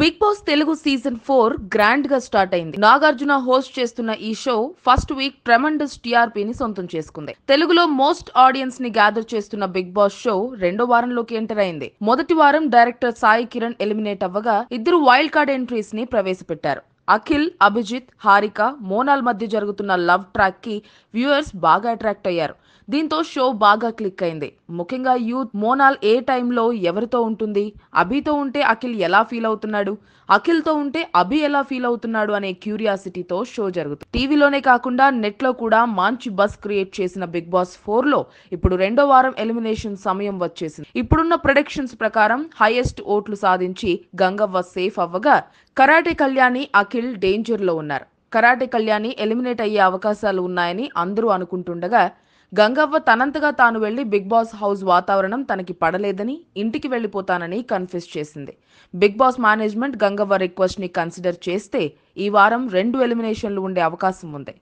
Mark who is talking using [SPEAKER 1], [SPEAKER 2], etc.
[SPEAKER 1] big boss Telugu season four grand గా start అయింది Nagarjuna host చేస్తున్న ఈ షో ఫస్ట్ వీక్ ట్రెమండస్ టీఆర్పీని సొంతం చేసుకుంది తెలుగులో మోస్ట్ ఆడియన్స్ ని గ్యాదర్ చేస్తున్న బిగ్ బాస్ షో రెండో వారంలోకి ఎంటర్ అయింది మొదటి వారం డైరెక్టర్ సాయి కిరణ్ ఎలిమినేట్ అవ్వగా ఇద్దరు వైల్డ్ కార్డ్ ఎంట్రీస్ ని ప్రవేశపెట్టారు అఖిల్ అభిజిత్ హారిక మోనాల్ మధ్య జరుగుతున్న లవ్ ట్రాక్ కి వ్యూయర్స్ బాగా అట్రాక్ట్ అయ్యారు దీంతో షో బాగా క్లిక్ అయింది ముఖ్యంగా యూత్ మోనాల్ ఏ టైంలో ఎవరితో ఉంటుంది అభితో ఉంటే అఖిల్ ఎలా ఫీల్ అవుతున్నాడు అఖిల్తో ఉంటే అభి ఎలా ఫీల్ అవుతున్నాడు అనే క్యూరియాసిటీతో షో జరుగుతుంది టీవీలోనే కాకుండా నెట్లో కూడా మంచి బస్ క్రియేట్ చేసిన బిగ్ బాస్ ఫోర్లో ఇప్పుడు రెండో వారం ఎలిమినేషన్ సమయం వచ్చేసింది ఇప్పుడున్న ప్రొడక్షన్స్ ప్రకారం హైయెస్ట్ ఓట్లు సాధించి గంగవ్వ సేఫ్ అవ్వగా కరాటే కళ్యాణి అఖిల్ స్టిల్ డేంజర్లో ఉన్నారు కరాటే కళ్యాణి ఎలిమినేట్ అయ్యే అవకాశాలు ఉన్నాయని అందరూ అనుకుంటుండగా గంగవ్వ తనంతగా తాను వెళ్లి బిగ్ బాస్ హౌస్ వాతావరణం తనకి పడలేదని ఇంటికి వెళ్లిపోతానని కన్ఫ్యూస్ చేసింది big boss management Gangavva request ని కన్సిడర్ చేస్తే ఈ వారం రెండు ఎలిమినేషన్లు ఉండే అవకాశం ఉంది